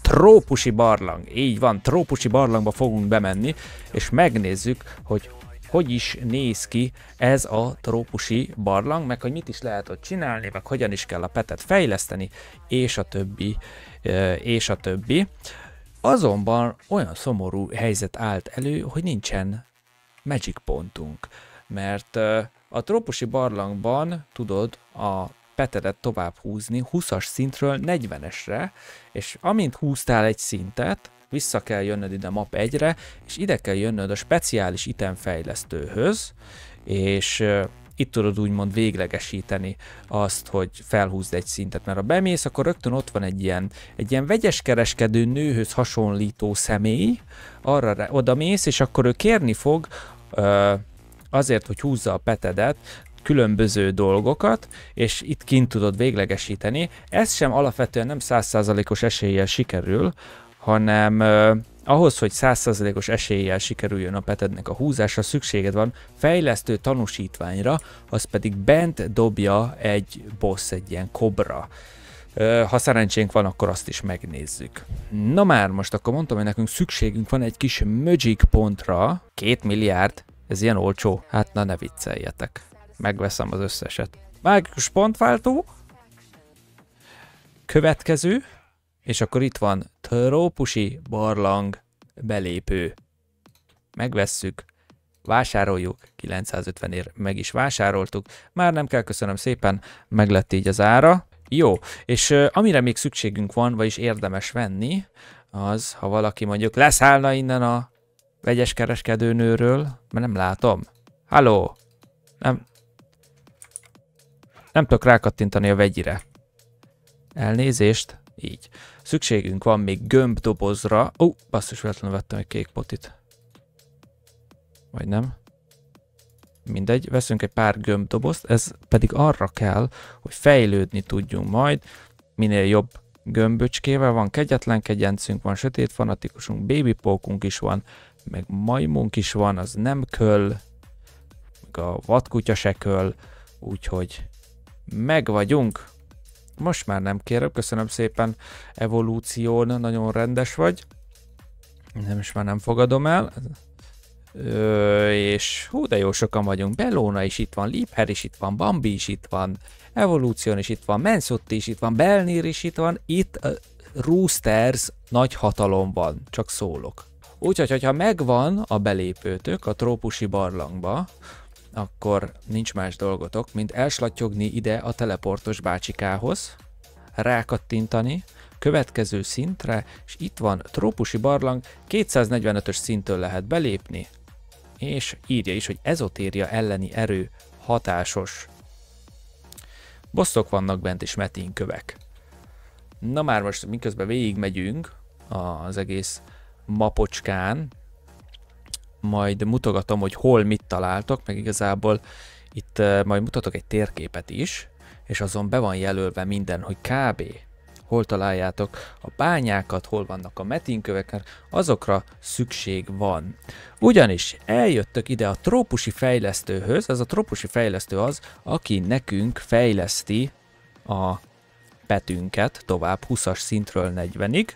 trópusi barlang, így van, trópusi barlangba fogunk bemenni, és megnézzük, hogy hogy is néz ki ez a trópusi barlang, meg hogy mit is lehet ott csinálni, meg hogyan is kell a petet fejleszteni, és a többi, és a többi. Azonban olyan szomorú helyzet állt elő, hogy nincsen magic pontunk, mert a trópusi barlangban tudod a petedet tovább húzni 20-as szintről 40-esre, és amint húztál egy szintet, vissza kell jönnöd ide map 1-re, és ide kell jönnöd a speciális itemfejlesztőhöz, és itt tudod úgymond véglegesíteni azt, hogy felhúzd egy szintet, mert ha bemész, akkor rögtön ott van egy ilyen, egy ilyen vegyes kereskedő nőhöz hasonlító személy, arra oda mész, és akkor ő kérni fog ö, azért, hogy húzza a petedet, különböző dolgokat, és itt kint tudod véglegesíteni. Ez sem alapvetően nem százszázalékos eséllyel sikerül, hanem ahhoz, hogy százszázalékos eséllyel sikerüljön a petednek a húzása, szükséged van fejlesztő tanúsítványra, az pedig bent dobja egy boss, egy ilyen kobra. Ha szerencsénk van, akkor azt is megnézzük. Na már most akkor mondtam, hogy nekünk szükségünk van egy kis magic pontra. Két milliárd? Ez ilyen olcsó? Hát na ne vicceljetek megveszem az összeset. Mágikus pontváltó, következő, és akkor itt van trópusi barlang belépő. Megvesszük, vásároljuk, 950 ér meg is vásároltuk. Már nem kell, köszönöm szépen, meg lett így az ára. Jó, és uh, amire még szükségünk van, vagyis érdemes venni, az, ha valaki mondjuk leszállna innen a vegyes kereskedőnőről, mert nem látom. Halló! Nem, nem tudok rákattintani a vegyire. Elnézést. Így. Szükségünk van még gömbdobozra. Ó, uh, basszus, véletlenül vettem egy kék potit. Vagy nem? Mindegy, veszünk egy pár gömbdobozt, ez pedig arra kell, hogy fejlődni tudjunk majd, minél jobb gömböcskével van, kegyetlen kegyencünk van, sötét fanatikusunk, babypókunk is van, meg majmunk is van, az nem köl, meg a vadkutya se köl, úgyhogy meg vagyunk. Most már nem kérem, köszönöm szépen evolúción, nagyon rendes vagy. Nem is már nem fogadom el. Ö, és hú, de jó sokan vagyunk. Belóna is itt van, Liebherr is itt van, Bambi is itt van, Evolúción is itt van, Mensutti is itt van, Belnir is itt van, itt uh, Roosters nagy hatalom van, csak szólok. Úgyhogy, ha megvan a belépőtök a trópusi barlangba, akkor nincs más dolgotok, mint elslatyogni ide a teleportos bácsikához, rákattintani, következő szintre, és itt van trópusi barlang, 245-ös szinttől lehet belépni, és írja is, hogy ezotéria elleni erő hatásos. Bosszok vannak bent és metinkövek. Na már most miközben végigmegyünk az egész mapocskán, majd mutogatom, hogy hol mit találtok, meg igazából itt eh, majd mutatok egy térképet is, és azon be van jelölve minden, hogy kb. hol találjátok a bányákat, hol vannak a metinkövek, azokra szükség van. Ugyanis eljöttök ide a trópusi fejlesztőhöz, ez a trópusi fejlesztő az, aki nekünk fejleszti a petünket tovább 20-as szintről 40-ig,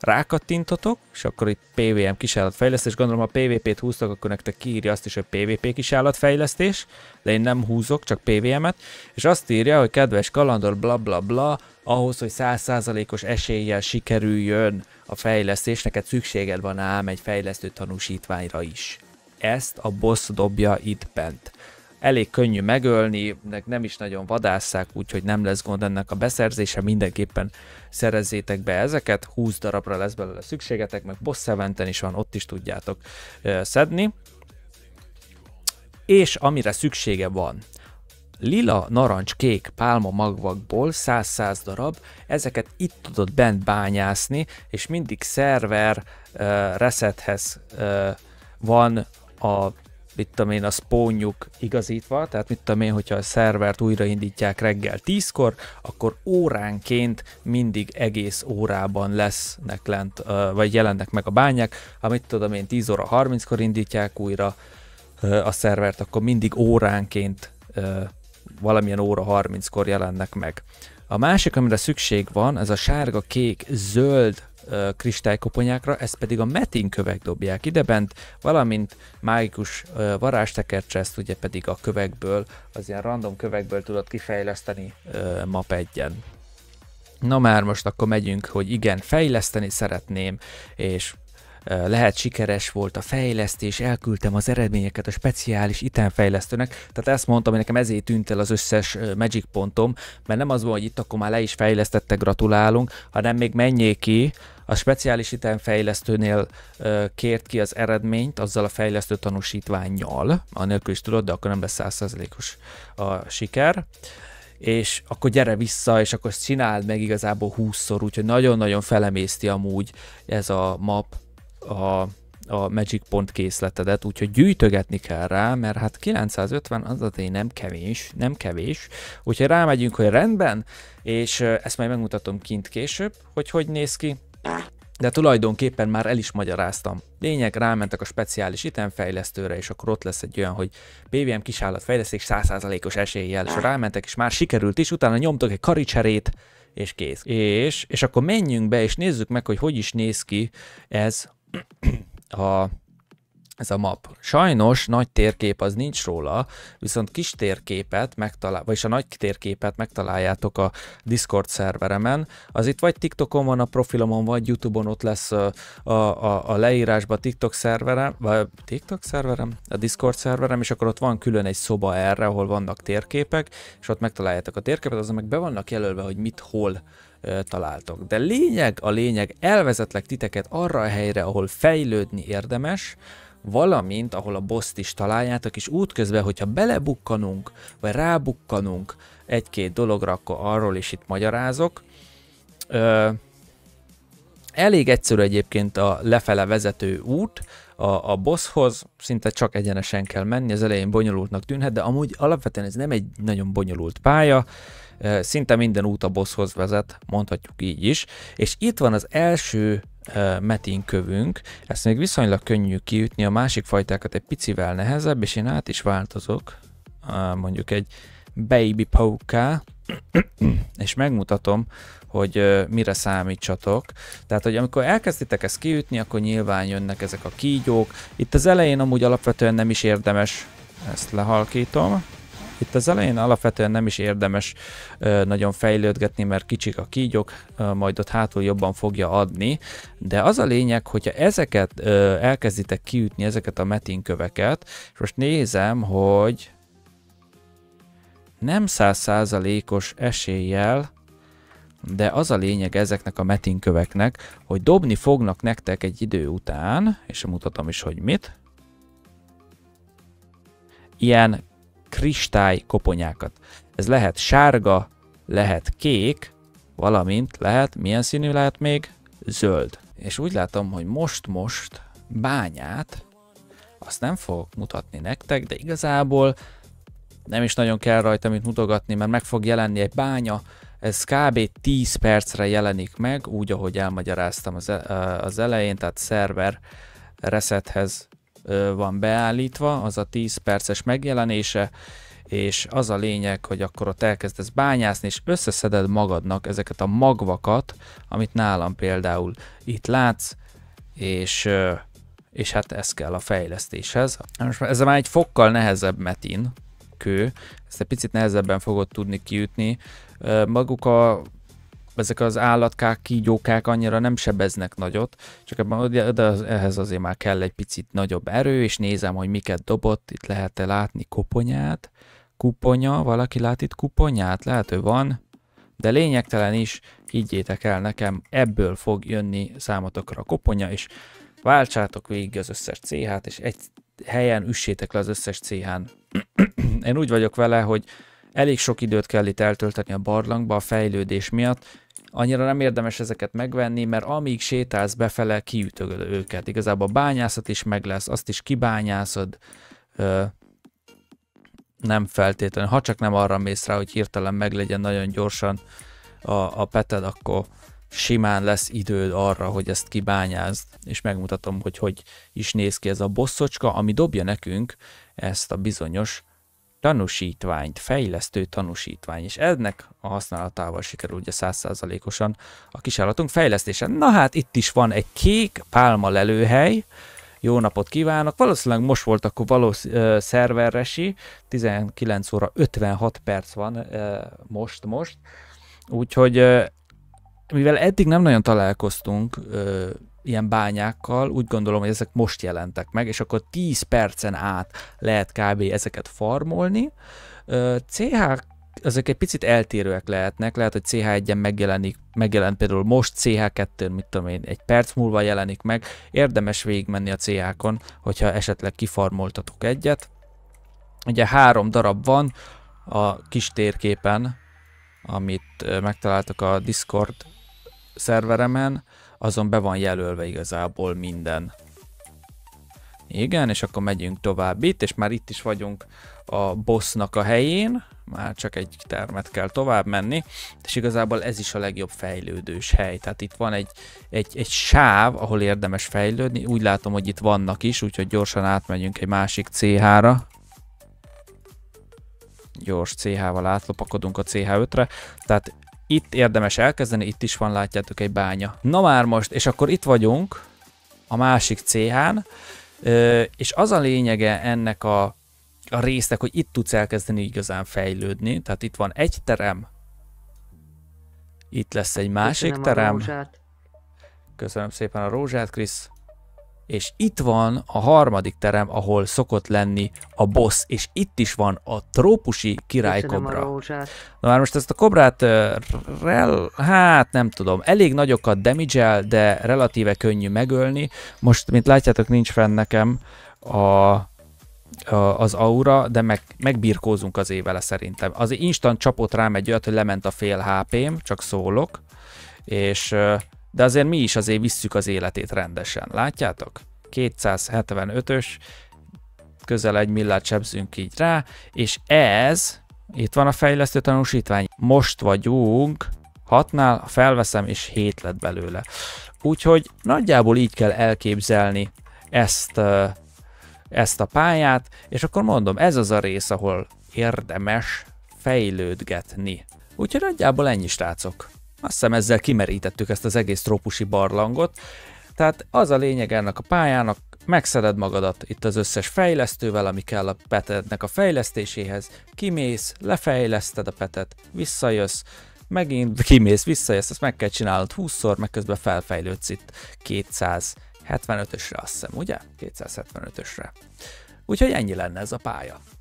rákattintotok, és akkor itt PVM kisállatfejlesztés, gondolom ha PVP-t húztak, akkor nektek kiírja azt is, hogy PVP kisállatfejlesztés. de én nem húzok, csak PVM-et, és azt írja, hogy kedves kalandor bla bla bla, ahhoz, hogy 100%-os eséllyel sikerüljön a fejlesztés, neked szükséged van ám egy fejlesztő tanúsítványra is. Ezt a boss dobja itt bent elég könnyű megölni, nem is nagyon vadásszák, úgyhogy nem lesz gond ennek a beszerzése, mindenképpen szerezzétek be ezeket, 20 darabra lesz belőle szükségetek, meg boss is van, ott is tudjátok szedni. És amire szüksége van, lila, narancs, kék pálma magvakból 100-100 darab, ezeket itt tudod bent bányászni, és mindig szerver uh, resethez uh, van a mit tudom én, a spawnjuk igazítva, tehát mit tudom én, hogyha a szervert újraindítják reggel 10-kor, akkor óránként mindig egész órában lesznek lent, vagy jelennek meg a bányák, amit tudom én, 10 óra 30-kor indítják újra a szervert, akkor mindig óránként valamilyen óra 30-kor jelennek meg. A másik, amire szükség van, ez a sárga, kék, zöld kristálykoponyákra, ezt pedig a metinkövek dobják ide bent, valamint mágikus varázstekercse, ezt ugye pedig a kövekből, az ilyen random kövekből tudod kifejleszteni map egyen. Na már most akkor megyünk, hogy igen, fejleszteni szeretném, és lehet sikeres volt a fejlesztés, elküldtem az eredményeket a speciális itemfejlesztőnek, tehát ezt mondtam, hogy nekem ezért tűnt el az összes Magic pontom, mert nem az volt, hogy itt akkor már le is fejlesztette, gratulálunk, hanem még menjék ki, a speciális itemfejlesztőnél ö, kért ki az eredményt azzal a fejlesztő tanúsítványjal, anélkül is tudod, de akkor nem lesz százszerzelékos a siker és akkor gyere vissza, és akkor csináld meg igazából 20-szor, úgyhogy nagyon-nagyon felemészti amúgy ez a map a, a Magic pont készletedet, úgyhogy gyűjtögetni kell rá, mert hát 950 az a nem kevés, nem kevés. Úgyhogy rámegyünk, hogy rendben, és ezt majd megmutatom kint később, hogy hogy néz ki. De tulajdonképpen már el is magyaráztam. Lényeg, rámentek a speciális itemfejlesztőre, és akkor ott lesz egy olyan, hogy BVM kisállatfejlesztés 100%-os eséllyel, és rámentek, és már sikerült is, utána nyomtok egy karicserét, és kész. És, és akkor menjünk be, és nézzük meg, hogy hogy is néz ki ez a, ez a map. Sajnos nagy térkép az nincs róla, viszont kis térképet megtalál, vagyis a nagy térképet megtaláljátok a Discord szerveremen. Az itt vagy TikTokon van a profilomon, vagy YouTube-on ott lesz a, a, a leírásban a TikTok szerverem, vagy TikTok szerverem? A Discord szerverem, és akkor ott van külön egy szoba erre, ahol vannak térképek, és ott megtaláljátok a térképet, azon meg be vannak jelölve, hogy mit hol találtok. De lényeg a lényeg, elvezetlek titeket arra a helyre, ahol fejlődni érdemes, valamint ahol a boszt is találjátok, és útközben, hogyha belebukkanunk, vagy rábukkanunk egy-két dologra, akkor arról is itt magyarázok. Ö, elég egyszerű egyébként a lefele vezető út, a, a bosshoz szinte csak egyenesen kell menni, az elején bonyolultnak tűnhet, de amúgy alapvetően ez nem egy nagyon bonyolult pálya, Szinte minden út a bosshoz vezet, mondhatjuk így is. És itt van az első metinkövünk, ezt még viszonylag könnyű kiütni, a másik fajtákat egy picivel nehezebb, és én át is változok, mondjuk egy baby póká, és megmutatom, hogy mire számítsatok. Tehát, hogy amikor elkezditek ezt kiütni, akkor nyilván jönnek ezek a kígyók. Itt az elején amúgy alapvetően nem is érdemes, ezt lehalkítom, itt az elején alapvetően nem is érdemes nagyon fejlődgetni, mert kicsik a kígyók, majd ott hátul jobban fogja adni, de az a lényeg, hogyha ezeket elkezditek kiütni, ezeket a metinköveket, és most nézem, hogy nem százszázalékos eséllyel, de az a lényeg ezeknek a metinköveknek, hogy dobni fognak nektek egy idő után, és mutatom is, hogy mit, ilyen kristály koponyákat. Ez lehet sárga, lehet kék, valamint lehet, milyen színű lehet még? Zöld. És úgy látom, hogy most-most bányát, azt nem fogok mutatni nektek, de igazából nem is nagyon kell rajta mit mutogatni, mert meg fog jelenni egy bánya, ez kb. 10 percre jelenik meg, úgy, ahogy elmagyaráztam az, e- az elején, tehát szerver resethez van beállítva, az a 10 perces megjelenése, és az a lényeg, hogy akkor ott elkezdesz bányászni, és összeszeded magadnak ezeket a magvakat, amit nálam például itt látsz, és, és hát ez kell a fejlesztéshez. Most ez már egy fokkal nehezebb metin kő, ezt egy picit nehezebben fogod tudni kiütni. Maguk a ezek az állatkák, kígyókák annyira nem sebeznek nagyot, csak ebben, de ehhez azért már kell egy picit nagyobb erő, és nézem, hogy miket dobott, itt lehet-e látni koponyát, kuponya, valaki lát itt kuponyát? Lehet, hogy van, de lényegtelen is, higgyétek el nekem, ebből fog jönni számotokra a koponya, és váltsátok végig az összes CH-t, és egy helyen üssétek le az összes CH-n. Én úgy vagyok vele, hogy elég sok időt kell itt eltölteni a barlangba a fejlődés miatt, annyira nem érdemes ezeket megvenni, mert amíg sétálsz befele, kiütögöd őket. Igazából a bányászat is meg lesz, azt is kibányászod, ö, nem feltétlenül. Ha csak nem arra mész rá, hogy hirtelen meglegyen nagyon gyorsan a, a peted, akkor simán lesz időd arra, hogy ezt kibányázd, és megmutatom, hogy hogy is néz ki ez a bosszocska, ami dobja nekünk ezt a bizonyos tanúsítványt, fejlesztő tanúsítvány, és ennek a használatával sikerül ugye százszázalékosan a kísérletunk fejlesztése. Na hát itt is van egy kék pálma lelőhely, jó napot kívánok! Valószínűleg most volt akkor valósz szerverresi, 19 óra 56 perc van most-most, úgyhogy mivel eddig nem nagyon találkoztunk ilyen bányákkal, úgy gondolom, hogy ezek most jelentek meg, és akkor 10 percen át lehet kb. ezeket farmolni. CH ezek egy picit eltérőek lehetnek, lehet, hogy CH1-en megjelenik, megjelent például most, ch 2 mit tudom én, egy perc múlva jelenik meg, érdemes végigmenni a CH-kon, hogyha esetleg kifarmoltatok egyet. Ugye három darab van a kis térképen, amit megtaláltak a Discord szerveremen, azon be van jelölve igazából minden. Igen, és akkor megyünk tovább itt, és már itt is vagyunk a bossnak a helyén, már csak egy termet kell tovább menni, és igazából ez is a legjobb fejlődős hely. Tehát itt van egy, egy, egy sáv, ahol érdemes fejlődni, úgy látom, hogy itt vannak is, úgyhogy gyorsan átmegyünk egy másik CH-ra. Gyors CH-val átlopakodunk a CH5-re, tehát itt érdemes elkezdeni, itt is van, látjátok, egy bánya. Na már most, és akkor itt vagyunk a másik CH-n, és az a lényege ennek a, a résznek, hogy itt tudsz elkezdeni igazán fejlődni. Tehát itt van egy terem, itt lesz egy másik Köszönöm terem. Köszönöm szépen a rózsát, Krisz és itt van a harmadik terem, ahol szokott lenni a boss, és itt is van a trópusi királykobra. Na már most ezt a kobrát, rel, hát nem tudom, elég nagyokat damage de relatíve könnyű megölni. Most, mint látjátok, nincs fenn nekem a az aura, de meg, megbirkózunk az évele szerintem. Az instant csapott rám egy olyat, hogy lement a fél HP-m, csak szólok, és de azért mi is azért visszük az életét rendesen. Látjátok? 275-ös, közel egy millát sebzünk így rá, és ez, itt van a fejlesztő tanúsítvány, most vagyunk 6-nál, felveszem és 7 lett belőle. Úgyhogy nagyjából így kell elképzelni ezt, ezt a pályát, és akkor mondom, ez az a rész, ahol érdemes fejlődgetni. Úgyhogy nagyjából ennyi srácok. Azt hiszem ezzel kimerítettük ezt az egész trópusi barlangot. Tehát az a lényeg ennek a pályának, megszeded magadat itt az összes fejlesztővel, ami kell a petednek a fejlesztéséhez, kimész, lefejleszted a petet, visszajössz, megint kimész, visszajössz, ezt meg kell csinálnod 20-szor, meg közben felfejlődsz itt 275-ösre, azt hiszem, ugye? 275-ösre. Úgyhogy ennyi lenne ez a pálya.